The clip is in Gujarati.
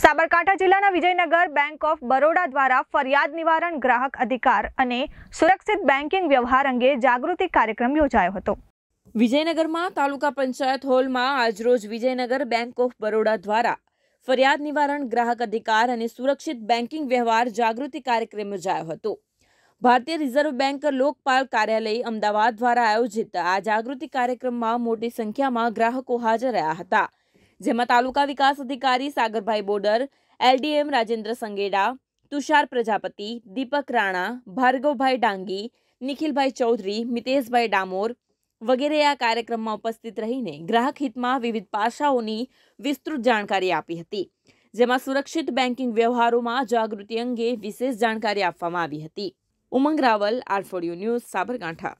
સાબરકાંઠા જિલ્લાના વિજયનગર બેંક ઓફ બરોડા દ્વારા ફરિયાદ નિવારણ ગ્રાહક અધિકાર અને સુરક્ષિત બેન્કિંગ વ્યવહાર અંગે જાગૃતિ કાર્યક્રમ યોજાયો હતો વિજયનગરમાં તાલુકા પંચાયત હોલમાં આજરોજ વિજયનગર બેંક ઓફ બરોડા દ્વારા ફરિયાદ નિવારણ ગ્રાહક અધિકાર અને સુરક્ષિત બેન્કિંગ વ્યવહાર જાગૃતિ કાર્યક્રમ યોજાયો હતો ભારતીય રિઝર્વ બેન્ક લોકપાલ કાર્યાલય અમદાવાદ દ્વારા આયોજિત આ જાગૃતિ કાર્યક્રમમાં મોટી સંખ્યામાં ગ્રાહકો હાજર રહ્યા હતા જેમાં તાલુકા વિકાસ અધિકારી સાગરભાઈ બોડર એલડીએમ રાજેન્દ્ર સંગેડા તુષાર પ્રજાપતિ દીપક રાણા ભાર્ગવભાઈ ડાંગી નિખિલભાઈ ચૌધરી મિતેશભાઈ ડામોર વગેરે આ કાર્યક્રમમાં ઉપસ્થિત રહીને ગ્રાહક હિતમાં વિવિધ પાસાઓની વિસ્તૃત જાણકારી આપી હતી જેમાં સુરક્ષિત બેન્કિંગ વ્યવહારોમાં જાગૃતિ અંગે વિશેષ જાણકારી આપવામાં આવી હતી ઉમંગ રાવલ યુ ન્યૂઝ સાબરકાંઠા